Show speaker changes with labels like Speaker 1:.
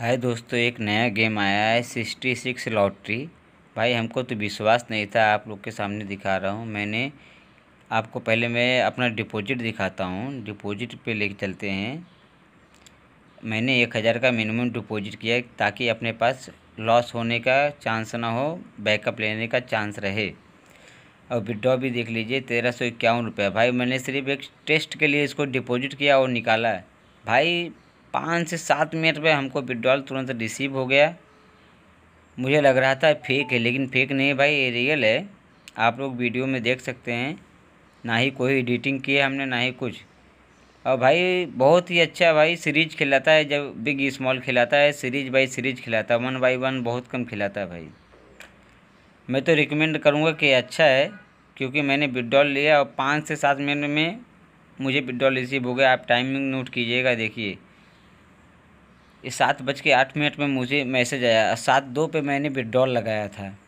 Speaker 1: है दोस्तों एक नया गेम आया है सिक्सटी सिक्स लॉटरी भाई हमको तो विश्वास नहीं था आप लोग के सामने दिखा रहा हूँ मैंने आपको पहले मैं अपना डिपॉजिट दिखाता हूँ डिपॉजिट पे लेके चलते हैं मैंने एक हज़ार का मिनिमम डिपॉजिट किया ताकि अपने पास लॉस होने का चांस ना हो बैकअप लेने का चांस रहे और विड्रॉ भी देख लीजिए तेरह सौ इक्यावन रुपया भाई मैंने सिर्फ एक टेस्ट के लिए इसको डिपॉजिट किया और निकाला भाई पाँच से सात मिनट में हमको विड्रॉल तुरंत रिसीव हो गया मुझे लग रहा था फेक है लेकिन फेक नहीं भाई ये रियल है आप लोग वीडियो में देख सकते हैं ना ही कोई एडिटिंग की है हमने ना ही कुछ और भाई बहुत ही अच्छा भाई सीरीज खिलाता है जब बिग स्मॉल खिलाता है सीरीज बाई सीरीज खिलाता है वन बाई वन बहुत कम खिलाता है भाई मैं तो रिकमेंड करूँगा कि अच्छा है क्योंकि मैंने विड्रॉल लिया और पाँच से सात मिनट में मुझे विड्रॉल रिसीव हो गया आप टाइमिंग नोट कीजिएगा देखिए ये सात बज के आठ मिनट में मुझे मैसेज आया सात दो पे मैंने विड्रॉल लगाया था